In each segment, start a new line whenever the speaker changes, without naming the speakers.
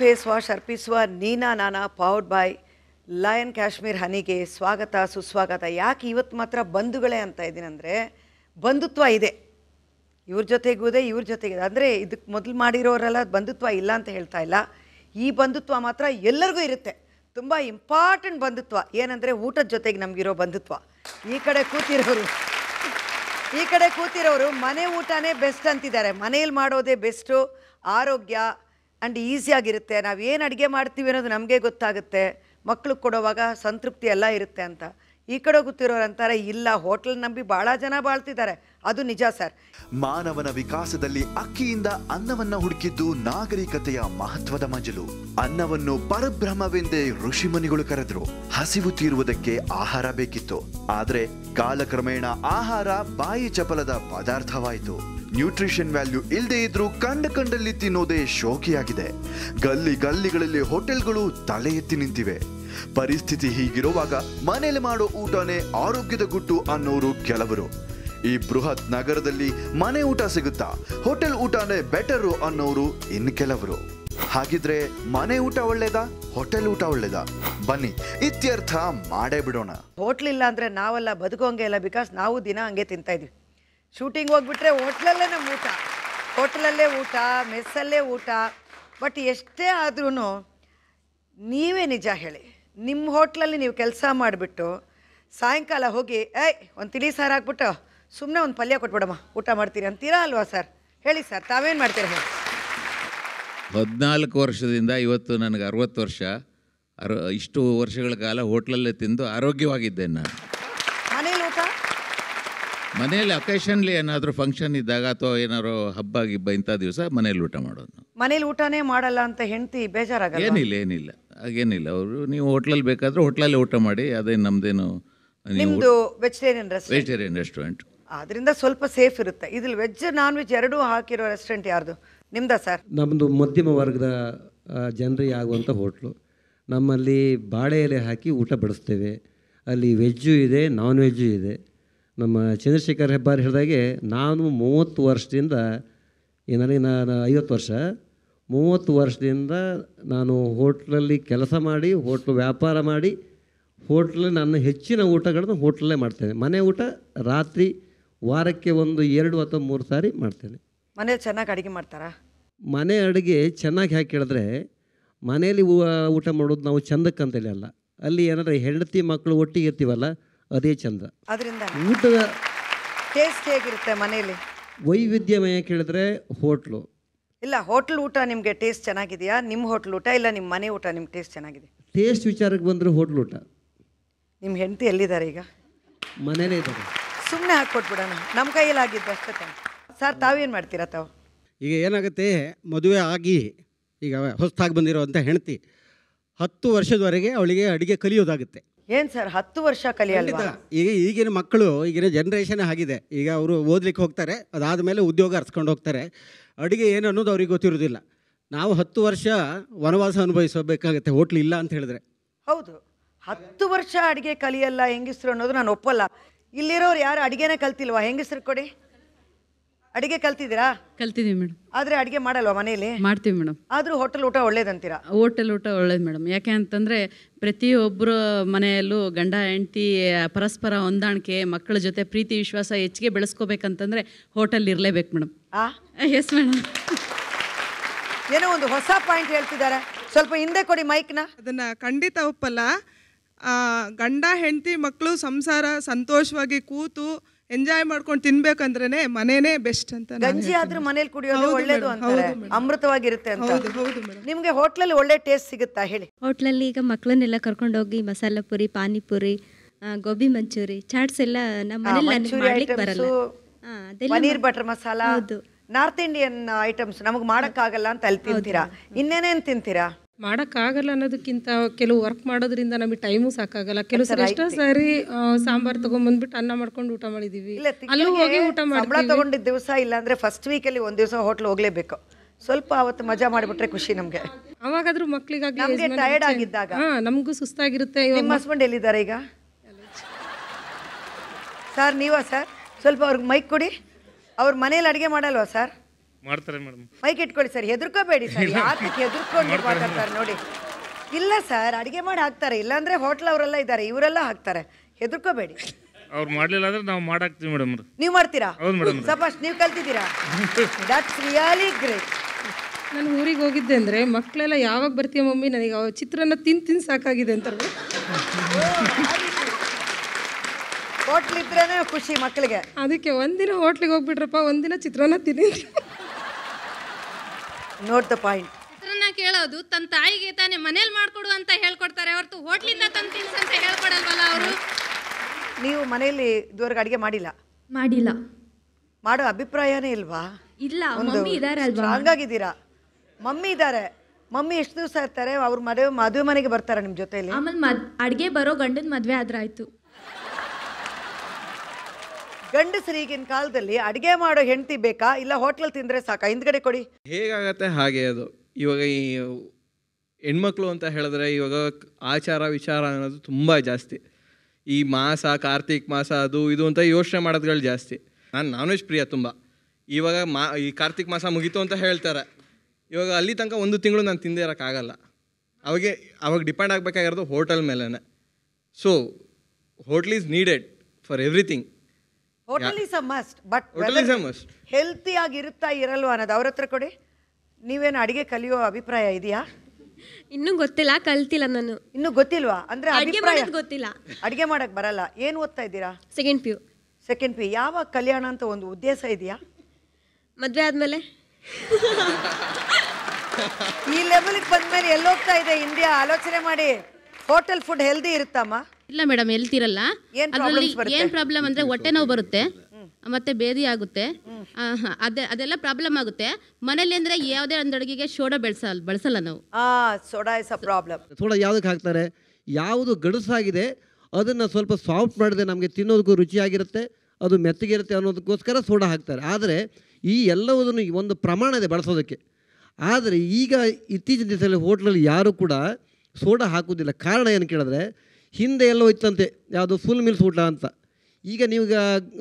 face wash ಅರ್ಪಿಸುವ ನೀನಾ ನಾನಾ ಪೌಡ್ ಬಾಯ್ lion Kashmir ಹನಿಗೆ ಸ್ವಾಗತ ಸುಸ್ವಾಗತ ಯಾಕೆ ಇವತ್ತು ಮಾತ್ರ ಬಂಧುಗಳೇ ಅಂತ ಇದ್ದೀನಂದರೆ ಬಂಧುತ್ವ ಇದೆ ಇವ್ರ ಜೊತೆಗೂ ಇದೆ ಇವ್ರ ಜೊತೆಗಿದೆ ಅಂದರೆ ಇದಕ್ಕೆ ಮೊದಲು ಮಾಡಿರೋರೆಲ್ಲ ಬಂಧುತ್ವ ಇಲ್ಲ ಅಂತ ಹೇಳ್ತಾ ಇಲ್ಲ ಈ ಬಂಧುತ್ವ ಮಾತ್ರ ಎಲ್ಲರಿಗೂ ಇರುತ್ತೆ ತುಂಬ ಇಂಪಾರ್ಟೆಂಟ್ ಬಂಧುತ್ವ ಏನಂದರೆ ಊಟದ ಜೊತೆಗೆ ನಮಗಿರೋ ಬಂಧುತ್ವ ಈ ಕಡೆ ಕೂತಿರೋರು ಈ ಕಡೆ ಕೂತಿರೋರು ಮನೆ ಊಟನೇ ಬೆಸ್ಟ್ ಅಂತಿದ್ದಾರೆ ಮನೆಯಲ್ಲಿ ಮಾಡೋದೇ ಬೆಸ್ಟು ಆರೋಗ್ಯ ಆ್ಯಂಡ್ ಈಸಿಯಾಗಿರುತ್ತೆ ನಾವು ಏನು ಅಡುಗೆ ಮಾಡ್ತೀವಿ ಅನ್ನೋದು ನಮಗೆ ಗೊತ್ತಾಗುತ್ತೆ ಮಕ್ಳಿಗೆ ಕೊಡೋವಾಗ ಸಂತೃಪ್ತಿ ಎಲ್ಲ ಇರುತ್ತೆ ಅಂತ ಈ ಕಡೆ ಗೊತ್ತಿರೋರು ಅಂತಾರೆ ಇಲ್ಲ ಹೋಟೆಲ್ ನಂಬಿ ಬಹಳ ಜನ ಬಾಳ್ತಿದ್ದಾರೆ ಅದು ನಿಜ ಸರ್
ಮಾನವನ ವಿಕಾಸದಲ್ಲಿ ಅಕ್ಕಿಯಿಂದ ಅನ್ನವನ್ನ ಹುಡುಕಿದ್ದು ನಾಗರಿಕತೆಯ ಮಹತ್ವದ ಮಜಲು ಅನ್ನವನ್ನು ಪರಬ್ರಹ್ಮವೆಂದೇ ಋಷಿಮುನಿಗಳು ಕರೆದ್ರು ಹಸಿವು ತೀರುವುದಕ್ಕೆ ಆಹಾರ ಬೇಕಿತ್ತು ಆದ್ರೆ ಕಾಲಕ್ರಮೇಣ ಆಹಾರ ಬಾಯಿ ಚಪಲದ ಪದಾರ್ಥವಾಯಿತು ನ್ಯೂಟ್ರಿಷನ್ ವ್ಯಾಲ್ಯೂ ಇಲ್ಲದೆ ಇದ್ರೂ ಕಂಡ ಕಂಡಲ್ಲಿ ತಿನ್ನೋದೇ ಶೋಕಿಯಾಗಿದೆ ಗಲ್ಲಿ ಗಲ್ಲಿಗಳಲ್ಲಿ ಹೋಟೆಲ್ಗಳು ತಲೆ ಎತ್ತಿ ನಿಂತಿವೆ ಪರಿಸ್ಥಿತಿ ಹೀಗಿರುವಾಗ ಮನೆಯಲ್ಲಿ ಮಾಡೋ ಊಟನೇ ಆರೋಗ್ಯದ ಗುಟ್ಟು ಅನ್ನೋರು ಕೆಲವರು ಈ ಬೃಹತ್ ನಗರದಲ್ಲಿ ಮನೆ ಊಟ ಸಿಗುತ್ತಾ ಹೋಟೆಲ್ ಊಟನೇ ಬೆಟರು ಅನ್ನೋರು ಇನ್ನು ಕೆಲವರು ಹಾಗಿದ್ರೆ ಮನೆ ಊಟ ಒಳ್ಳೇದಾ ಹೋಟೆಲ್ ಊಟ ಒಳ್ಳೇದಾ ಬನ್ನಿ ಇತ್ಯರ್ಥ ಮಾಡೇ ಬಿಡೋಣ
ಹೋಟ್ಲ್ ಇಲ್ಲ ಅಂದ್ರೆ ನಾವೆಲ್ಲ ಬದುಕೋಂಗೆ ಇಲ್ಲ ಬಿಕಾಸ್ ನಾವು ದಿನ ಹಂಗೆ ತಿಂತ ಇದೀವಿ ಶೂಟಿಂಗ್ ಹೋಗ್ಬಿಟ್ರೆ ಹೋಟ್ಲಲ್ಲೇ ನಮ್ಮ ಊಟ ಹೋಟ್ಲಲ್ಲೇ ಊಟ ಮೆಸ್ಸಲ್ಲೇ ಊಟ ಬಟ್ ಎಷ್ಟೇ ಆದ್ರೂ ನೀವೇ ನಿಜ ಹೇಳಿ ನಿಮ್ಮ ಹೋಟ್ಲಲ್ಲಿ ನೀವು ಕೆಲಸ ಮಾಡಿಬಿಟ್ಟು ಸಾಯಂಕಾಲ ಹೋಗಿ ಏಯ್ ಒಂದು ತಿಳಿ ಸಾರು ಹಾಕ್ಬಿಟ್ಟು ಸುಮ್ಮನೆ ಒಂದು ಪಲ್ಯ ಕೊಟ್ಬಿಡಮ್ಮ ಊಟ ಮಾಡ್ತೀರಿ ಅಂತೀರಾ ಅಲ್ವಾ ಸರ್ ಹೇಳಿ ಸರ್ ತಾವೇನು ಮಾಡ್ತೀರಾ ಹೇಳಿ
ಹದಿನಾಲ್ಕು ವರ್ಷದಿಂದ ಇವತ್ತು ನನಗೆ ಅರವತ್ತು ವರ್ಷ ಅರ ಇಷ್ಟು ವರ್ಷಗಳ ಕಾಲ ಹೋಟ್ಲಲ್ಲೇ ತಿಂದು ಆರೋಗ್ಯವಾಗಿದ್ದೇನೆ ನಾನು ಮನೇಲಿ ಊಟ ಮನೇಲಿ ಅಕೇಶನ್ಲಿ ಏನಾದರೂ ಫಂಕ್ಷನ್ ಇದ್ದಾಗ ಅಥವಾ ಏನಾದ್ರು ಹಬ್ಬ ಗಿಬ್ಬ ಇಂಥ ದಿವಸ ಮನೇಲಿ ಊಟ ಮಾಡೋದು
ಮನೇಲಿ ಊಟನೇ ಮಾಡಲ್ಲ ಅಂತ ಹೆಂಡತಿ ಬೇಜಾರಾಗಲ್ಲ ಏನಿಲ್ಲ
ಏನಿಲ್ಲ ಹಾಗೇನಿಲ್ಲ ಅವರು ನೀವು ಹೋಟ್ಲಲ್ಲಿ ಬೇಕಾದರೆ ಹೋಟ್ಲಲ್ಲಿ ಊಟ ಮಾಡಿ ಅದೇ ನಮ್ದೇನು ನಿಮ್ಮದು
ವೆಜಿಟೇರಿಯನ್ ರೆಸ್ಟೋರೆಂಟ್
ವೆಜಿಟೇರಿಯನ್ ರೆಸ್ಟೋರೆಂಟ್
ಅದರಿಂದ ಸ್ವಲ್ಪ ಸೇಫ್ ಇರುತ್ತೆ ಇದ್ರಲ್ಲಿ ವೆಜ್ ನಾನ್ ವೆಜ್ ಎರಡೂ ಹಾಕಿರೋ ರೆಸ್ಟೋರೆಂಟ್ ಯಾರ್ದು ನಿಮ್ದ ಸರ್
ನಮ್ಮದು ಮಧ್ಯಮ ವರ್ಗದ ಜನರಿಗೆ ಆಗುವಂಥ ಹೋಟ್ಲು ನಮ್ಮಲ್ಲಿ ಬಾಳೆ ಎಲೆ ಹಾಕಿ ಊಟ ಬಡಿಸ್ತೇವೆ ಅಲ್ಲಿ ವೆಜ್ಜು ಇದೆ ನಾನ್ ವೆಜ್ಜು ಇದೆ ನಮ್ಮ ಚಂದ್ರಶೇಖರ್ ಹೆಬ್ಬಾರ್ ಹೇಳಿದಾಗೆ ನಾನು ಮೂವತ್ತು ವರ್ಷದಿಂದ ನನಗೆ ನಾನು ಐವತ್ತು ವರ್ಷ ಮೂವತ್ತು ವರ್ಷದಿಂದ ನಾನು ಹೋಟ್ಲಲ್ಲಿ ಕೆಲಸ ಮಾಡಿ ಹೋಟ್ಲು ವ್ಯಾಪಾರ ಮಾಡಿ ಹೋಟ್ಲ ನನ್ನ ಹೆಚ್ಚಿನ ಊಟಗಳನ್ನು ಹೋಟ್ಲಲ್ಲೇ ಮಾಡ್ತೇನೆ ಮನೆ ಊಟ ರಾತ್ರಿ ವಾರಕ್ಕೆ ಒಂದು ಎರಡು ಅಥವಾ ಮೂರು ಸಾರಿ ಮಾಡ್ತೇನೆ
ಮನೇಲಿ ಚೆನ್ನಾಗಿ ಅಡುಗೆ ಮಾಡ್ತಾರಾ
ಮನೆ ಅಡುಗೆ ಚೆನ್ನಾಗಿ ಯಾಕೆ ಹೇಳಿದ್ರೆ ಮನೆಯಲ್ಲಿ ಊಟ ಮಾಡೋದು ನಾವು ಚಂದಕ್ಕಂತೇಳಿ ಅಲ್ಲ ಅಲ್ಲಿ ಏನಾದರೂ ಹೆಂಡತಿ ಮಕ್ಕಳು ಒಟ್ಟಿಗೆ ಇರ್ತೀವಲ್ಲ ಅದೇ ಚಂದ ಅದರಿಂದ ಊಟದ
ಟೇಸ್ಟ್ ಹೇಗಿರುತ್ತೆ ಮನೆಯಲ್ಲಿ
ವೈವಿಧ್ಯಮಯ ಕೇಳಿದ್ರೆ ಹೋಟ್ಲು
ಇಲ್ಲ ಹೋಟ್ಲ್ ಊಟ ನಿಮಗೆ ಟೇಸ್ಟ್ ಚೆನ್ನಾಗಿದೆಯಾ ನಿಮ್ಮ ಹೋಟ್ಲ್ ಊಟ ಇಲ್ಲ ನಿಮ್ಮ ಮನೆ ಊಟ ನಿಮ್ಗೆ ಟೇಸ್ಟ್ ಚೆನ್ನಾಗಿದೆ
ಟೇಸ್ಟ್ ವಿಚಾರಕ್ಕೆ ಬಂದರೆ ಹೋಟ್ಲ್ ಊಟ
ನಿಮ್ಮ ಹೆಂಡತಿ ಎಲ್ಲಿದ್ದಾರೆ ಈಗ ಮನೇಲೇ ಇದ್ದಾರೆ ಸುಮ್ಮನೆ ಹಾಕ್ಕೊಟ್ಬಿಡೋಣ ನಮ್ಮ ಕೈಯಲ್ಲಿ ಆಗಿದ್ದು ಅಷ್ಟೇ ಸರ್ ತಾವೇನು ಮಾಡ್ತೀರಾ ತಾವು
ಈಗ ಏನಾಗುತ್ತೆ ಮದುವೆ ಆಗಿ ಈಗ ಹೊಸದಾಗಿ ಬಂದಿರೋವಂಥ ಹೆಂಡತಿ ಹತ್ತು ವರ್ಷದವರೆಗೆ ಅವಳಿಗೆ ಅಡುಗೆ ಕಲಿಯೋದಾಗುತ್ತೆ
ಏನು ಸರ್ ಹತ್ತು ವರ್ಷ ಕಲಿಯಲ್ಲ
ಈಗ ಈಗಿನ ಮಕ್ಕಳು ಈಗಿನ ಜನ್ರೇಷನ್ ಆಗಿದೆ ಈಗ ಅವರು ಓದ್ಲಿಕ್ಕೆ ಹೋಗ್ತಾರೆ ಅದಾದ ಮೇಲೆ ಉದ್ಯೋಗ ಅರ್ಸ್ಕೊಂಡು ಹೋಗ್ತಾರೆ ಅಡುಗೆ ಏನು ಅನ್ನೋದು ಅವ್ರಿಗೆ ಗೊತ್ತಿರೋದಿಲ್ಲ ನಾವು ಹತ್ತು ವರ್ಷ ವನವಾಸ ಅನುಭವಿಸಬೇಕಾಗತ್ತೆ ಹೋಟ್ಲ್ ಇಲ್ಲ ಅಂತ ಹೇಳಿದ್ರೆ
ಹೌದು ಹತ್ತು ವರ್ಷ ಅಡುಗೆ ಕಲಿಯಲ್ಲ ಹೆಂಗಸರು ಅನ್ನೋದು ನಾನು ಒಪ್ಪಲ್ಲ ಇಲ್ಲಿರೋರು ಯಾರು ಅಡುಗೆನೇ ಕಲ್ತಿಲ್ವಾ ಹೆಂಗಸರು ಕೊಡಿ ಅಡುಗೆ ಕಲ್ತಿದ್ದೀರಾ ಕಲ್ತಿದ್ದೀವಿ ಮೇಡಮ್ ಆದರೆ ಅಡುಗೆ ಮಾಡಲ್ವಾ ಮನೆಯಲ್ಲಿ ಮಾಡ್ತೀವಿ ಮೇಡಮ್ ಆದರೂ ಹೋಟೆಲ್ ಊಟ ಒಳ್ಳೇದಂತೀರಾ ಹೋಟೆಲ್ ಊಟ ಒಳ್ಳೇದು ಮೇಡಮ್ ಯಾಕೆ ಅಂತಂದರೆ ಪ್ರತಿಯೊಬ್ಬರ ಮನೆಯಲ್ಲೂ ಗಂಡ ಹೆಂಡತಿ ಪರಸ್ಪರ ಹೊಂದಾಣಿಕೆ ಮಕ್ಕಳ ಜೊತೆ ಪ್ರೀತಿ ವಿಶ್ವಾಸ ಹೆಚ್ಚಿಗೆ ಬೆಳೆಸ್ಕೋಬೇಕಂತಂದರೆ ಹೋಟೆಲ್ ಇರಲೇಬೇಕು ಮೇಡಮ್ ಎಸ್ ಮೇಡಮ್ uh, ಏನೋ ಒಂದು ಹೊಸ ಪಾಯಿಂಟ್ ಹೇಳ್ತಿದ್ದಾರೆ ಸ್ವಲ್ಪ ಹಿಂದೆ ಕೊಡಿ ಮೈಕ್ನ ಅದನ್ನ ಖಂಡಿತ ಒಪ್ಪಲ್ಲ ಗಂಡ ಹೆಂಡತಿ ಮಕ್ಕಳು ಸಂಸಾರ ಸಂತೋಷವಾಗಿ ಕೂತು ಎಂಜಾಯ್ ಮಾಡ್ಕೊಂಡು ತಿನ್ಬೇಕಂದ್ರೇನೆ ಮನೇನೆ ಬೆಸ್ಟ್ ಅಂತ ಗಂಜಿ ಆದ್ರೂ ಮನೇಲಿ ಕುಡಿಯೋದು ಒಳ್ಳೇದು ಅಂತ ಅಮೃತವಾಗಿರುತ್ತೆ ಅಂತ ನಿಮ್ಗೆ ಹೋಟ್ಲಲ್ಲಿ ಒಳ್ಳೆ ಟೇಸ್ಟ್ ಸಿಗುತ್ತಾ ಹೇಳಿ ಹೋಟ್ಲಲ್ಲಿ ಈಗ ಮಕ್ಕಳನ್ನೆಲ್ಲ ಕರ್ಕೊಂಡು ಹೋಗಿ ಮಸಾಲಾ ಪುರಿ ಪಾನಿಪುರಿ ಗೋಬಿ ಮಂಚೂರಿ ಚಾಟ್ಸ್ ಎಲ್ಲ ನಮ್ಮ ಮನೇಲಿ ಮಾಡ್ಲಿಕ್ಕೆ ಬರಲ್ಲ paneer butter masala north Indian items ನಮಗೆ ಮಾಡೋಕ್ಕಾಗಲ್ಲ ಅಂತ ಅಲ್ಲಿ ತಿಂತೀರಾ ಇನ್ನೇನೇನ್ ತಿಂತೀರಾ ಮಾಡೋಕ್ಕಾಗಲ್ಲ ಅನ್ನೋದಕ್ಕಿಂತ ಕೆಲವು ವರ್ಕ್ ಮಾಡೋದ್ರಿಂದ ನಮಗೆ ಟೈಮು ಸಾಕಾಗಲ್ಲ ಕೆಲವು ಸರಿ ಎಷ್ಟೋ ಸಾರಿ ಸಾಂಬಾರ್ ತಗೊಂಡ್ಬಂದ್ಬಿಟ್ಟು ಅನ್ನ ಮಾಡ್ಕೊಂಡು ಊಟ ಮಾಡಿದೀವಿ ಅಲ್ಲೂ ಹೋಗಿ ಊಟ ಮಾಡಿ ತಗೊಂಡಿದ್ದ ದಿವಸ ಇಲ್ಲಾಂದ್ರೆ ಫಸ್ಟ್ ವೀಕ್ ಅಲ್ಲಿ ಒಂದ್ ದಿವಸ ಹೋಟ್ಲ್ ಹೋಗಲೇಬೇಕು ಸ್ವಲ್ಪ ಅವತ್ತು ಮಜಾ ಮಾಡಿಬಿಟ್ರೆ ಖುಷಿ ನಮಗೆ ಅವಾಗಾದ್ರೂ ಮಕ್ಕಳಿಗಾಗಿ ಟೈರ್ಡ್ ಆಗಿದ್ದಾಗ ನಮಗೂ ಸುಸ್ತಾಗಿರುತ್ತೆ ನಿಮ್ಮ ಹಸ್ಬೆಂಡ್ ಎಲ್ಲಿದ್ದಾರೆ ಈಗ ಸರ್ ನೀವಾ ಸರ್ ಸ್ವಲ್ಪ ಅವ್ರಿಗೆ ಮೈಕ್ ಕೊಡಿ ಅವ್ರ ಮನೇಲಿ ಅಡುಗೆ ಮಾಡಲ್ವಾ ಸರ್ ಮಾಡ್ತಾರೆ ಮೇಡಮ್ ಮೈಕ್ ಇಟ್ಕೊಳ್ಳಿ ಸರ್ ಹೆದರ್ಕೋಬೇಡಿ ಸರ್ ಯಾಕೆ ಹೆದರ್ಕೊಂಡು ಸರ್ ನೋಡಿ ಇಲ್ಲ ಸರ್ ಅಡುಗೆ ಮಾಡಿ ಹಾಕ್ತಾರೆ ಇಲ್ಲಾಂದ್ರೆ ಹೋಟ್ಲ್ ಅವರೆಲ್ಲ ಇದ್ದಾರೆ ಇವರೆಲ್ಲ ಹಾಕ್ತಾರೆ ಹೆದರ್ಕೋಬೇಡಿ
ಅವ್ರು ಮಾಡಲಿಲ್ಲ ಅಂದ್ರೆ ನಾವು ಮಾಡಾಕ್ತೀವಿ ಮೇಡಮ್
ನೀವು ಮಾಡ್ತೀರಾ ಹೌದು ಮೇಡಮ್ ಸಪಾಸ್ ನೀವು ಕಲ್ತಿದ್ದೀರಾ ದಟ್ಸ್ ರಿಯಾಲಿ ಗ್ರೇಟ್ ನಾನು ಊರಿಗೆ ಹೋಗಿದ್ದೆ ಅಂದರೆ ಮಕ್ಕಳೆಲ್ಲ ಯಾವಾಗ ಬರ್ತೀಯ ಮಮ್ಮಿ ನನಗೆ ಚಿತ್ರಾನ್ನ ತಿಂದು ತಿನ್ ಸಾಕಾಗಿದೆ ಅಂತಾರೆ ಇದ್ರೆನೇ ಖುಷಿ ಮಕ್ಕಳಿಗೆ ಅದಕ್ಕೆ ಒಂದಿನ ಹೋಟ್ಲಿಗೆ ಹೋಗ್ಬಿಟ್ರಪ್ಪ ಒಂದಿನ ಚಿತ್ರಾನ್ನ ತಿನ್ನಿ ನೋಟ್ ದ ಪಾಯಿಂಟ್
ಚಿತ್ರಾನ್ನ ಕೇಳೋದು ತನ್ನ ತಾಯಿಗೆ ತಾನೇ ಮನೇಲಿ ಮಾಡ್ಕೊಡು ಅಂತ ಹೇಳ್ಕೊಡ್ತಾರೆ ಹೊರತು ಹೋಟ್ಲಿಂದ ತಂದು ತಿನ್ಸು ಅಂತ ಹೇಳ್ಕೊಡಲ್ವಲ್ಲ ಅವರು
ನೀವು ಮನೆಯಲ್ಲಿ ಇದುವರೆಗೆ ಅಡಿಗೆ ಮಾಡಿಲ್ಲ ಮಾಡಿಲ್ಲ ಮಾಡೋ ಅಭಿಪ್ರಾಯನೇ ಇಲ್ವಾ
ಇಲ್ಲ ಮಮ್ಮಿ ಇದ್ದಾರೆ ಅಲ್ವಾ
ಹಂಗಾಗಿದ್ದೀರಾ ಮಮ್ಮಿ ಇದ್ದಾರೆ ಮಮ್ಮಿ ಎಷ್ಟು ದಿವಸ ಇರ್ತಾರೆ ಅವ್ರ ಮದುವೆ ಮದುವೆ ಮನೆಗೆ ಬರ್ತಾರೆ ನಿಮ್ಮ ಜೊತೆಯಲ್ಲಿ ಆಮೇಲೆ ಮದ್ ಅಡುಗೆ ಬರೋ ಗಂಡನ ಮದುವೆ ಆದ್ರೆ ಆಯಿತು ಗಂಡಸರಿಗಿನ ಕಾಲದಲ್ಲಿ ಅಡುಗೆ ಮಾಡೋ ಹೆಂಡತಿ ಬೇಕಾ ಇಲ್ಲ ಹೋಟ್ಲಲ್ಲಿ ತಿಂದರೆ ಸಾಕಾ ಹಿಂದ್ಗಡೆ ಕೊಡಿ
ಹೇಗಾಗತ್ತೆ ಹಾಗೆ ಅದು ಇವಾಗ ಈ ಹೆಣ್ಮಕ್ಳು ಅಂತ ಹೇಳಿದ್ರೆ ಇವಾಗ ಆಚಾರ ವಿಚಾರ ಅನ್ನೋದು ತುಂಬ ಜಾಸ್ತಿ ಈ ಮಾಸ ಕಾರ್ತಿಕ್ ಮಾಸ ಅದು ಇದು ಅಂತ ಯೋಚನೆ ಮಾಡೋದುಗಳು ಜಾಸ್ತಿ ನಾನು ನಾನ್ ವೆಜ್ ಪ್ರಿಯ ತುಂಬ ಇವಾಗ ಮಾ ಈ ಕಾರ್ತಿಕ್ ಮಾಸ ಮುಗೀತು ಅಂತ ಹೇಳ್ತಾರೆ ಇವಾಗ ಅಲ್ಲಿ ತನಕ ಒಂದು ತಿಂಗಳು ನಾನು ತಿಂದೇ ಇರೋಕ್ಕಾಗಲ್ಲ ಅವಾಗೆ ಅವಾಗ ಡಿಪೆಂಡ್ ಆಗಬೇಕಾಗಿರೋದು ಹೋಟೆಲ್ ಮೇಲೇ so hotel is needed for everything
hotel is a must but ಹೆಲ್ತಿಯಾಗಿ ಇರುತ್ತಾ ಇರಲ್ವಾ ಅನ್ನೋದು ಅವ್ರ ಹತ್ರ ಕೊಡಿ ನೀವೇನು ಅಡಿಗೆ ಕಲಿಯೋ ಅಭಿಪ್ರಾಯ ಇದೆಯಾ ಇನ್ನೂ ಗೊತ್ತಿಲ್ಲ ಕಲ್ತಿಲ್ಲ ನಾನು ಇನ್ನು ಗೊತ್ತಿಲ್ವಾ ಅಂದ್ರೆ ಅಭಿಪ್ರಾಯ ಗೊತ್ತಿಲ್ಲ ಅಡಿಗೆ ಮಾಡಕ್ ಬರಲ್ಲ ಏನು ಓದ್ತಾ ಇದ್ದೀರಾ ಸೆಕೆಂಡ್ ಪಿ ಸೆಕೆಂಡ್ ಪಿ ಯಾವ ಕಲ್ಯಾಣ ಅಂತ ಒಂದು ಉದ್ದೇಶ ಇದೆಯಾ ಮದುವೆ ಆದಮೇಲೆ ಈ ಲೆವೆಲ್ಗೆ ಬಂದ್ಮೇಲೆ ಎಲ್ಲೋಗ್ತಾ ಇದೆ ಇಂಡಿಯಾ ಆಲೋಚನೆ ಮಾಡಿ ಹೋಟೆಲ್ ಫುಡ್ ಹೆಲ್ದಿ ಇರುತ್ತಮ್ಮ ಇಲ್ಲ ಮೇಡಮ್ ಎಲ್ತಿರಲ್ಲ ಅದರಲ್ಲಿ ಏನು ಪ್ರಾಬ್ಲಮ್ ಅಂದ್ರೆ ಹೊಟ್ಟೆ ನೋವು ಬರುತ್ತೆ ಮತ್ತೆ ಬೇದಿ ಆಗುತ್ತೆ ಅದೇ ಅದೆಲ್ಲ
ಪ್ರಾಬ್ಲಮ್ ಆಗುತ್ತೆ ಮನೇಲಿ ಅಂದ್ರೆ ಯಾವುದೇ ಒಂದ್ ಅಡುಗೆಗೆ ಸೋಡಾ ಬೆಳೆಸಲ್ಲ ಬಳಸಲ್ಲ ನಾವು
ಸೋಡಾ ಇಸ್
ಪ್ರಾಬ್ಲಮ್ ಯಾವುದಕ್ಕೆ ಹಾಕ್ತಾರೆ ಯಾವುದು ಗಡಸಾಗಿದೆ ಅದನ್ನ ಸ್ವಲ್ಪ ಸಾಫ್ಟ್ ಮಾಡಿದೆ ನಮಗೆ ತಿನ್ನೋದಕ್ಕೂ ರುಚಿಯಾಗಿರುತ್ತೆ ಅದು ಮೆತ್ತಗಿರುತ್ತೆ ಅನ್ನೋದಕ್ಕೋಸ್ಕರ ಸೋಡಾ ಹಾಕ್ತಾರೆ ಆದರೆ ಈ ಎಲ್ಲವುದನ್ನು ಒಂದು ಪ್ರಮಾಣ ಇದೆ ಬಳಸೋದಕ್ಕೆ ಆದರೆ ಈಗ ಇತ್ತೀಚಿನ ದಿವಸದಲ್ಲಿ ಹೋಟ್ಲಲ್ಲಿ ಯಾರು ಕೂಡ ಸೋಡಾ ಹಾಕೋದಿಲ್ಲ ಕಾರಣ ಏನು ಕೇಳಿದ್ರೆ ಹಿಂದೆ ಎಲ್ಲೋ ಇತ್ತಂತೆ ಯಾವುದು ಫುಲ್ ಮೀಲ್ಸ್ ಊಟ ಅಂತ ಈಗ ನೀವು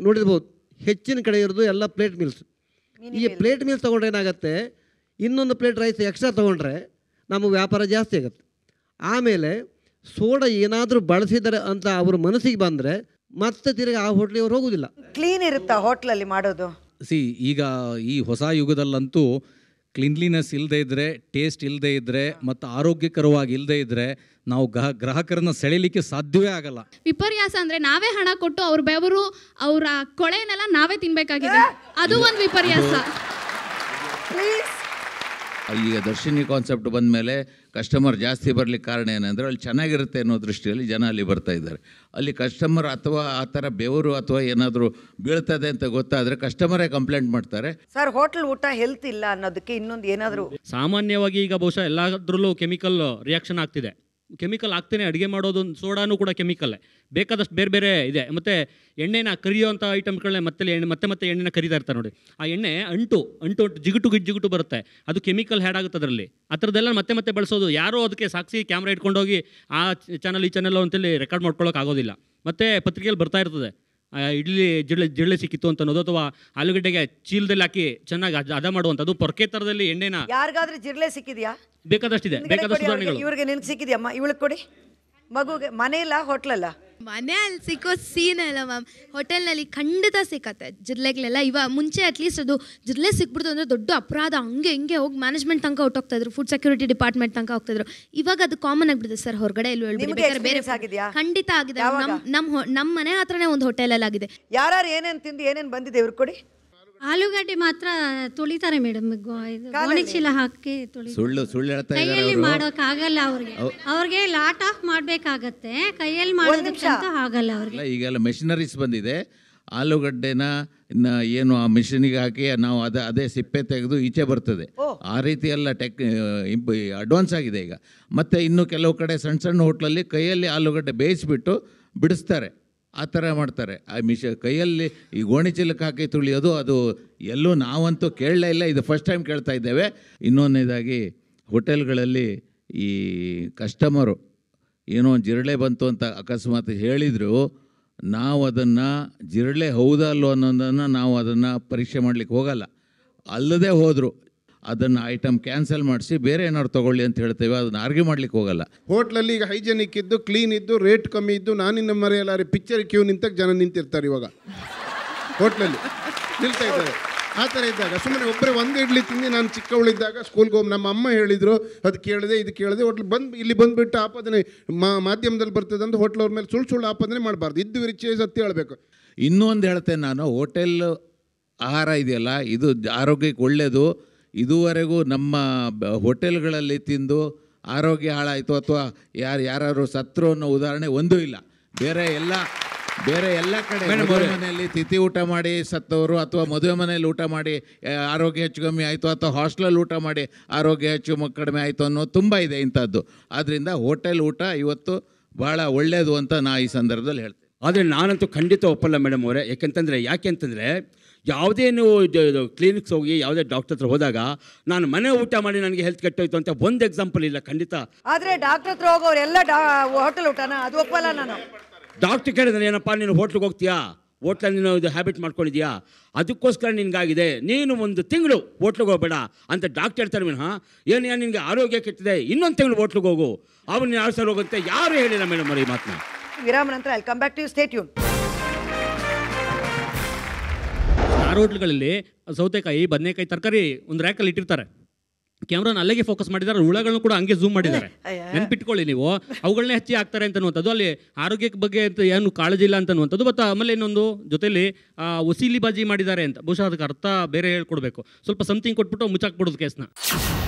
ನೋಡಿರ್ಬೋದು ಹೆಚ್ಚಿನ ಕಡೆ ಇರೋದು ಎಲ್ಲ ಪ್ಲೇಟ್ ಮೀಲ್ಸ್ ಈ ಪ್ಲೇಟ್ ಮಿಲ್ಸ್ ತೊಗೊಂಡ್ರೆ ಏನಾಗುತ್ತೆ ಇನ್ನೊಂದು ಪ್ಲೇಟ್ ರೈಸ್ ಎಕ್ಸ್ಟ್ರಾ ತೊಗೊಂಡ್ರೆ ನಮ್ಮ ವ್ಯಾಪಾರ ಜಾಸ್ತಿ ಆಗುತ್ತೆ ಆಮೇಲೆ ಸೋಡಾ ಏನಾದರೂ ಬಳಸಿದರೆ ಅಂತ ಅವ್ರ ಮನಸ್ಸಿಗೆ ಬಂದರೆ ಮತ್ತೆ ತಿರುಗಿ ಆ ಹೋಟ್ಲಿಗೆ ಅವ್ರು ಹೋಗೋದಿಲ್ಲ
ಕ್ಲೀನ್ ಇರುತ್ತಾ ಹೋಟ್ಲಲ್ಲಿ ಮಾಡೋದು
ಸಿ ಈಗ ಈ ಹೊಸ
ಯುಗದಲ್ಲಂತೂ ಕ್ಲೀನ್ಲಿನೆಸ್ ಇಲ್ಲದೆ ಇದ್ದರೆ ಟೇಸ್ಟ್ ಇಲ್ಲದೆ ಇದ್ದರೆ ಮತ್ತು ಆರೋಗ್ಯಕರವಾಗಿ ಇಲ್ಲದೆ ಇದ್ದರೆ ನಾವು ಗ್ರಾಹಕರನ್ನ ಸೆಳೆಯಲಿಕ್ಕೆ ಸಾಧ್ಯವೇ ಆಗಲ್ಲ
ವಿಪರ್ಯಾಸ ಅಂದ್ರೆ ನಾವೇ ಹಣ ಕೊಟ್ಟು ಅವ್ರ ಬೆವರು ಅವರ ಕೊಳೆನೆಲ್ಲ ನಾವೇ ತಿನ್ಬೇಕಾಗಿದೆ ಅದು ಒಂದು ವಿಪರ್ಯಾಸ
ಈಗ ದರ್ಶಿನಿ ಕಾನ್ಸೆಪ್ಟ್ ಬಂದ ಮೇಲೆ ಕಸ್ಟಮರ್ ಜಾಸ್ತಿ ಬರಲಿಕ್ಕೆ ಕಾರಣ ಏನಂದರೆ ಅಲ್ಲಿ ಚೆನ್ನಾಗಿರುತ್ತೆ ಅನ್ನೋ ದೃಷ್ಟಿಯಲ್ಲಿ ಜನ ಅಲ್ಲಿ ಬರ್ತಾ ಇದ್ದಾರೆ ಅಲ್ಲಿ ಕಸ್ಟಮರ್ ಅಥವಾ ಆ ಥರ ಬೆವರು ಅಥವಾ ಏನಾದರೂ ಬೀಳ್ತದೆ ಅಂತ ಗೊತ್ತಾದರೆ ಕಸ್ಟಮರೇ ಕಂಪ್ಲೇಂಟ್ ಮಾಡ್ತಾರೆ
ಸರ್ ಹೋಟೆಲ್ ಊಟ ಹೆಲ್ತ್ ಇಲ್ಲ ಅನ್ನೋದಕ್ಕೆ ಇನ್ನೊಂದು ಏನಾದರೂ
ಸಾಮಾನ್ಯವಾಗಿ ಈಗ ಬಹುಶಃ ಎಲ್ಲಾದ್ರಲ್ಲೂ ಕೆಮಿಕಲ್ ರಿಯಾಕ್ಷನ್ ಆಗ್ತಿದೆ ಕೆಮಿಕಲ್ ಹಾಕ್ತೇನೆ ಅಡುಗೆ ಮಾಡೋದು ಸೋಡಾನು ಕೂಡ ಕೆಮಿಕಲ್ಲೇ ಬೇಕಾದಷ್ಟು ಬೇರೆ ಬೇರೆ ಇದೆ ಮತ್ತು ಎಣ್ಣೆನ ಕರಿಯೋಂಥ ಐಟಮ್ಗಳನ್ನೇ ಮತ್ತೆ ಎಣ್ಣೆ ಮತ್ತೆ ಮತ್ತೆ ಎಣ್ಣೆನ ಕರಿತಾ ಇರ್ತಾರೆ ನೋಡಿ ಆ ಎಣ್ಣೆ ಅಂಟು ಅಂಟು ಅಂಟು ಜಿಗುಟು ಜಿಗುಟು ಬರುತ್ತೆ ಅದು ಕೆಮಿಕಲ್ ಹ್ಯಾಡ್ ಆಗುತ್ತೆ ಅದರಲ್ಲಿ ಆ ಥರದ್ದೆಲ್ಲ ಮತ್ತೆ ಮತ್ತೆ ಬಳಸೋದು ಯಾರೋ ಅದಕ್ಕೆ ಸಾಕ್ಷಿ ಕ್ಯಾಮ್ರಾ ಇಟ್ಕೊಂಡೋಗಿ ಆ ಚಾನಲ್ ಈ ಚಾನಲ್ ಅಂತೇಳಿ ರೆಕಾರ್ಡ್ ಮಾಡ್ಕೊಳ್ಳೋಕೆ ಆಗೋದಿಲ್ಲ ಮತ್ತು ಪತ್ರಿಕೆಯಲ್ಲಿ ಬರ್ತಾ ಇರ್ತದೆ ಇಡ್ಲಿ ಜಿರಳೆ ಜಿರಳೆ ಸಿಕ್ಕಿತ್ತು ಅಂತ ಅನ್ನೋದು ಅಥವಾ ಆಲೂಗಡ್ಡೆಗೆ ಚೀಲದಲ್ಲಿ ಹಾಕಿ ಚೆನ್ನಾಗಿ ಹದ ಮಾಡುವಂಥದ್ದು ಪೊರ್ಕೆ ತರದಲ್ಲಿ ಎಣ್ಣೆನ
ಯಾರಿಗಾದ್ರೂ ಜಿರಳೆ ಸಿಕ್ಕಿದ್ಯಾ
ಬೇಕಾದಷ್ಟಿದೆ ಬೇಕಾದಷ್ಟು ಇವ್ರಿಗೆ
ನಿನ್ ಸಿಕ್ಕಿದ್ಯಮ್ಮ ಇವಳಿಗೆ ಕೊಡಿ ಮಗುಗೆ ಮನೆಯಲ್ಲ ಹೋಟ್ಲಲ್ಲ ಮನೆಯಲ್ಲಿ ಸಿಕ್ಕೋ ಸೀನ್ ಅಲ್ಲ ಮ್ಯಾಮ್ ಹೋಟೆಲ್ನಲ್ಲಿ ಖಂಡಿತ ಸಿಕ್ಕತ್ತೆ ಜಿರ್ಲೆಗಳೆಲ್ಲ ಇವಾಗ ಮುಂಚೆ ಅಟ್ಲೀಸ್ಟ್ ಅದು ಜಿರ್ಲೆ ಸಿಕ್ಬಿಡ್ತು ಅಂದ್ರೆ ದೊಡ್ಡ ಅಪರಾಧ ಹಂಗೆ ಹಿಂಗೆ ಹೋಗಿ ಮ್ಯಾನೇಜ್ಮೆಂಟ್ ತನಕ ಇದ್ರು ಫುಡ್ ಸೆಕ್ಯೂರಿಟಿ ಡಿಪಾರ್ಟ್ಮೆಂಟ್ ತನಕ ಇದ್ರು ಇವಾಗ ಅದು ಕಾಮನ್ ಆಗಿಬಿಡುತ್ತೆ ಸರ್ ಹೊರಗಡೆ ಎಲ್ಲೂ ಬೇರೆ ಖಂಡಿತ ಆಗಿದೆ ನಮ್ಮ ನಮ್ಮ ಮನೆ ಹತ್ರನೇ ಒಂದು ಹೋಟೆಲಲ್ಲಿ ಆಗಿದೆ ಯಾರು ಏನೇನು ತಿಂದು ಏನೇನು ಬಂದಿದೆ ಇವ್ರು ಕೊಡಿ ಆಲೂಗಡ್ಡೆ ಮಾತ್ರ ತೊಳಿತಾರೆ ಮೇಡಮ್ ಚೀಲ ಹಾಕಿ
ಸುಳ್ಳು ಸುಳ್ಳು ಹೇಳ್ತಾ ಕೈಯಲ್ಲಿ ಮಾಡೋಕ್
ಆಗಲ್ಲ ಅವ್ರಿಗೆ
ಅವ್ರಿಗೆ ಲಾಟ್ ಆಫ್ ಮಾಡ್ಬೇಕಾಗತ್ತೆ ಕೈಯಲ್ಲಿ ಮಾಡೋದಕ್ಕಂತ ಆಗಲ್ಲ ಅವ್ರಿಗೆ
ಈಗೆಲ್ಲ ಮೆಷಿನರೀಸ್ ಬಂದಿದೆ ಆಲೂಗಡ್ಡೆನ ಏನು ಆ ಮಿಷಿನಿಗೆ ಹಾಕಿ ನಾವು ಅದೇ ಅದೇ ಸಿಪ್ಪೆ ತೆಗೆದು ಈಚೆ ಬರ್ತದೆ ಆ ರೀತಿ ಎಲ್ಲ ಟೆಕ್ ಅಡ್ವಾನ್ಸ್ ಆಗಿದೆ ಈಗ ಮತ್ತು ಇನ್ನು ಕೆಲವು ಕಡೆ ಸಣ್ಣ ಸಣ್ಣ ಹೋಟ್ಲಲ್ಲಿ ಕೈಯಲ್ಲಿ ಆಲೂಗಡ್ಡೆ ಬೇಯಿಸಿಬಿಟ್ಟು ಬಿಡಿಸ್ತಾರೆ ಆ ಥರ ಮಾಡ್ತಾರೆ ಆ ಮಿಷ ಕೈಯಲ್ಲಿ ಈ ಗೋಣಿ ಚೀಲಕ್ಕೆ ಹಾಕಿ ತುಳಿಯೋದು ಅದು ಎಲ್ಲೂ ನಾವಂತೂ ಕೇಳಲೇ ಇಲ್ಲ ಇದು ಫಸ್ಟ್ ಟೈಮ್ ಕೇಳ್ತಾ ಇದ್ದೇವೆ ಇನ್ನೊಂದನೇದಾಗಿ ಹೋಟೆಲ್ಗಳಲ್ಲಿ ಈ ಕಸ್ಟಮರು ಏನೋ ಜಿರಳೆ ಬಂತು ಅಂತ ಅಕಸ್ಮಾತ್ ಹೇಳಿದರೂ ನಾವು ಅದನ್ನು ಜಿರಳೆ ಹೌದಾ ಅನ್ನೋದನ್ನು ನಾವು ಅದನ್ನು ಪರೀಕ್ಷೆ ಮಾಡಲಿಕ್ಕೆ ಹೋಗಲ್ಲ ಅಲ್ಲದೆ ಹೋದರು ಅದನ್ನು ಐಟಮ್ ಕ್ಯಾನ್ಸಲ್ ಮಾಡಿಸಿ ಬೇರೆ ಏನಾದ್ರು ತೊಗೊಳ್ಳಿ ಅಂತ ಹೇಳ್ತೇವೆ ಅದನ್ನು ಆರ್ಗ್ಯೂ ಮಾಡ್ಲಿಕ್ಕೆ ಹೋಗಲ್ಲ ಹೋಟ್ಲಲ್ಲಿ ಈಗ ಹೈಜೆನಿಕ್ ಇದ್ದು ಕ್ಲೀನ್ ಇದ್ದು ರೇಟ್ ಕಮ್ಮಿ ಇದ್ದು ನಾನಿನ್ನ ಮರೆಯಲಾರೆ ಪಿಕ್ಚರ್ ಕ್ಯೂ ನಿಂತಾಗ ಜನ ನಿಂತಿರ್ತಾರೆ ಇವಾಗ ಹೋಟ್ಲಲ್ಲಿ ನಿಲ್ತಾ ಇದ್ದಾರೆ ಆ ಥರ ಇದ್ದಾಗ ಸುಮ್ಮನೆ ಒಬ್ಬರೇ ಒಂದು ಇಡ್ಲಿ ತಿಂದು ನಾನು ಚಿಕ್ಕವಳಿದ್ದಾಗ ಸ್ಕೂಲ್ಗೆ ಹೋಗಿ ನಮ್ಮ ಅಮ್ಮ ಹೇಳಿದರು ಅದು ಕೇಳಿದೆ ಇದು ಕೇಳಿದೆ ಹೋಟ್ಲು ಬಂದು ಇಲ್ಲಿ ಬಂದುಬಿಟ್ಟು ಆಪಾದನೆ ಮಾಧ್ಯಮದಲ್ಲಿ ಬರ್ತದೆ ಅಂತ ಹೋಟ್ಲವ್ರ ಮೇಲೆ ಸುಳ್ಳು ಸುಳ್ಳು ಆಪಾದನೆ ಮಾಡಬಾರ್ದು ಇದ್ದು ವಿರಿಚೆ ಸತ್ಯ ಹೇಳಬೇಕು ಇನ್ನೂ ಒಂದು ಹೇಳ್ತೇನೆ ನಾನು ಹೋಟೆಲ್ ಆಹಾರ ಇದೆಯಲ್ಲ ಇದು ಆರೋಗ್ಯಕ್ಕೆ ಒಳ್ಳೆಯದು ಇದುವರೆಗೂ ನಮ್ಮ ಹೋಟೆಲ್ಗಳಲ್ಲಿ ತಿಂದು ಆರೋಗ್ಯ ಹಾಳಾಯಿತು ಅಥವಾ ಯಾರು ಯಾರು ಸತ್ರು ಅನ್ನೋ ಉದಾಹರಣೆ ಒಂದೂ ಇಲ್ಲ ಬೇರೆ ಎಲ್ಲ ಬೇರೆ ಎಲ್ಲ ಕಡೆ ಮದುವೆ ಮನೆಯಲ್ಲಿ ತಿಥಿ ಊಟ ಮಾಡಿ ಸತ್ತವರು ಅಥವಾ ಮದುವೆ ಮನೆಯಲ್ಲಿ ಊಟ ಮಾಡಿ ಆರೋಗ್ಯ ಹೆಚ್ಚು ಕಮ್ಮಿ ಆಯಿತು ಅಥವಾ ಹಾಸ್ಟೆಲಲ್ಲಿ ಊಟ ಮಾಡಿ ಆರೋಗ್ಯ ಹೆಚ್ಚು ಕಡಿಮೆ ಆಯಿತು ಅನ್ನೋದು ತುಂಬ ಇದೆ ಇಂಥದ್ದು ಆದ್ದರಿಂದ ಹೋಟೆಲ್ ಊಟ ಇವತ್ತು ಭಾಳ ಒಳ್ಳೆಯದು ಅಂತ ನಾ ಈ ಸಂದರ್ಭದಲ್ಲಿ ಹೇಳ್ತೀನಿ ಆದರೆ ನಾನಂತೂ ಖಂಡಿತ
ಒಪ್ಪಲ್ಲ ಮೇಡಮ್ ಅವರೇ ಯಾಕೆಂತಂದರೆ ಯಾಕೆ ಯಾವುದೇ ನೀವು ಕ್ಲಿನಿಕ್ಸ್ ಹೋಗಿ ಯಾವುದೇ ಡಾಕ್ಟರ್ ಹತ್ರ ಹೋದಾಗ ನಾನು ಮನೆ ಊಟ ಮಾಡಿ ನನಗೆ ಹೆಲ್ತ್ ಕೆಟ್ಟೋಯ್ತು ಅಂತ ಒಂದು ಎಕ್ಸಾಂಪಲ್ ಇಲ್ಲ ಖಂಡಿತ
ಆದರೆ ಡಾಕ್ಟರ್ ಹತ್ರ ಹೋಗೋರೆಲ್ಲ ಹೋಟೆಲ್ ಊಟನ ಅದು ಒಪ್ಪಲ್ಲ ನಾನು
ಡಾಕ್ಟರ್ ಕೇಳಿದ್ರೆ ಏನಪ್ಪ ನೀನು ಹೋಟ್ಲಿಗೆ ಹೋಗ್ತೀಯಾ ಹೋಟ್ಲಲ್ಲಿ ನೀನು ಇದು ಹ್ಯಾಬಿಟ್ ಮಾಡ್ಕೊಂಡಿದ್ಯಾ ಅದಕ್ಕೋಸ್ಕರ ನಿನಗಾಗಿದೆ ನೀನು ಒಂದು ತಿಂಗಳು ಹೋಟ್ಲಿಗೆ ಹೋಗಬೇಡ ಅಂತ ಡಾಕ್ಟರ್ ಹೇಳ್ತಾರೆ ಮೇಡಮ್ ಹಾಂ ಏನು ಏನು ನಿನಗೆ ಆರೋಗ್ಯ ಕೆಟ್ಟಿದೆ ಇನ್ನೊಂದು ತಿಂಗಳು ಹೋಟ್ಲಿಗೆ ಹೋಗು ಅವನು ಯಾರು ಸರ್ ಹೋಗುತ್ತೆ ಯಾರು ಹೇಳಿಲ್ಲ ಮೇಡಮ್ ಅವ್ರ ಈ
ವಿರಾಮ ನಂತರ I come back to stay ಯು
ಆ ಹೋಟ್ಲ್ಗಳಲ್ಲಿ ಸೌತೆಕಾಯಿ ಬದನೆಕಾಯಿ ತರಕಾರಿ ಒಂದು ರ್ಯಾಕಲ್ಲಿ ಇಟ್ಟಿರ್ತಾರೆ ಕ್ಯಾಮ್ರಾನ ಅಲ್ಲಿಗೆ ಫೋಕಸ್ ಮಾಡಿದ್ದಾರೆ ಹುಳಗಳನ್ನು ಕೂಡ ಹಂಗೆ ಝೂಮ್ ಮಾಡಿದ್ದಾರೆ ನೆನ್ಪಿಟ್ಕೊಳ್ಳಿ ನೀವು ಅವುಗಳನ್ನೇ ಹಚ್ಚಿ ಹಾಕ್ತಾರೆ ಅಂತನ್ನುವಂಥದ್ದು ಅಲ್ಲಿ ಆರೋಗ್ಯಕ್ಕೆ ಬಗ್ಗೆ ಅಂತ ಏನು ಕಾಳಜಿ ಇಲ್ಲ ಅಂತನ್ನುವಂಥದ್ದು ಮತ್ತು ಆಮೇಲೆ ಇನ್ನೊಂದು ಜೊತೆಲಿ ಬಾಜಿ ಮಾಡಿದ್ದಾರೆ ಅಂತ ಬಹುಶಃ ಅದಕ್ಕೆ ಅರ್ಥ ಬೇರೆ ಹೇಳ್ಕೊಡ್ಬೇಕು ಸ್ವಲ್ಪ ಸಮಥಿಂಗ್ ಕೊಟ್ಬಿಟ್ಟು ಮುಚ್ಚಾಕ್ಬಿಡೋದು ಕೇಸ್ನ